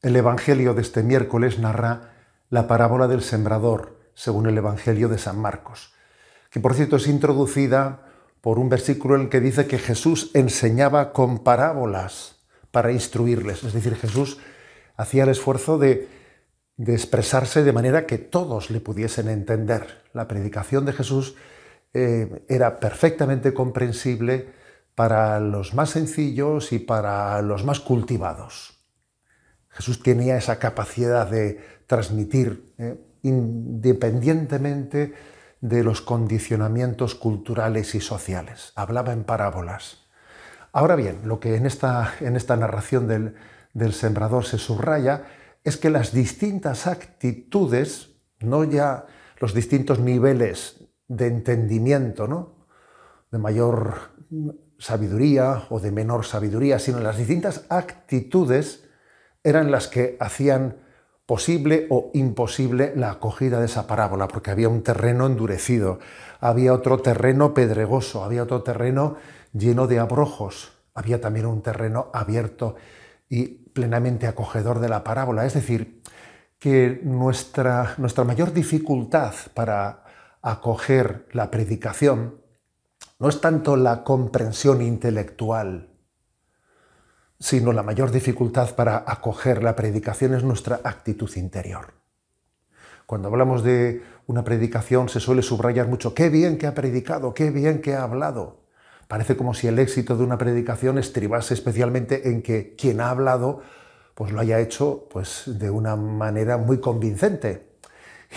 El Evangelio de este miércoles narra la parábola del sembrador, según el Evangelio de San Marcos, que por cierto es introducida por un versículo en el que dice que Jesús enseñaba con parábolas para instruirles. Es decir, Jesús hacía el esfuerzo de, expresarse de manera que todos le pudiesen entender. La predicación de Jesús eh, era perfectamente comprensible para los más sencillos y para los más cultivados. Jesús tenía esa capacidad de transmitir, ¿eh? independientemente de los condicionamientos culturales y sociales. Hablaba en parábolas. Ahora bien, lo que en esta, narración del, del sembrador se subraya es que las distintas actitudes, no ya los distintos niveles de entendimiento, ¿no? de mayor sabiduría o de menor sabiduría, sino las distintas actitudes eran las que hacían posible o imposible la acogida de esa parábola, porque había un terreno endurecido, había otro terreno pedregoso, había otro terreno lleno de abrojos, había también un terreno abierto y plenamente acogedor de la parábola. Es decir, que nuestra, nuestra mayor dificultad para acoger la predicación no es tanto la comprensión intelectual, sino la mayor dificultad para acoger la predicación es nuestra actitud interior. Cuando hablamos de una predicación se suele subrayar mucho, qué bien que ha predicado, qué bien que ha hablado. Parece como si el éxito de una predicación estribase especialmente en que quien ha hablado pues lo haya hecho pues de una manera muy convincente.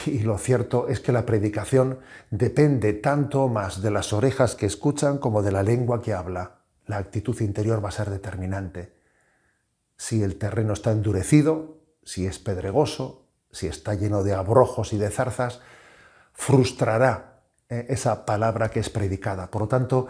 Y lo cierto es que la predicación depende tanto más de las orejas que escuchan como de la lengua que habla. La actitud interior va a ser determinante si el terreno está endurecido, si es pedregoso, si está lleno de abrojos y de zarzas, frustrará eh, esa palabra que es predicada. Por lo tanto,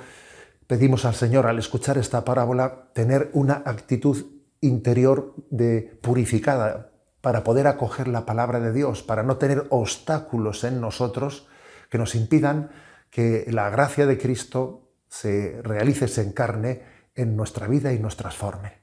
pedimos al Señor al escuchar esta parábola tener una actitud interior de purificada para poder acoger la palabra de Dios, para no tener obstáculos en nosotros que nos impidan que la gracia de Cristo se realice, se encarne en nuestra vida y nos transforme.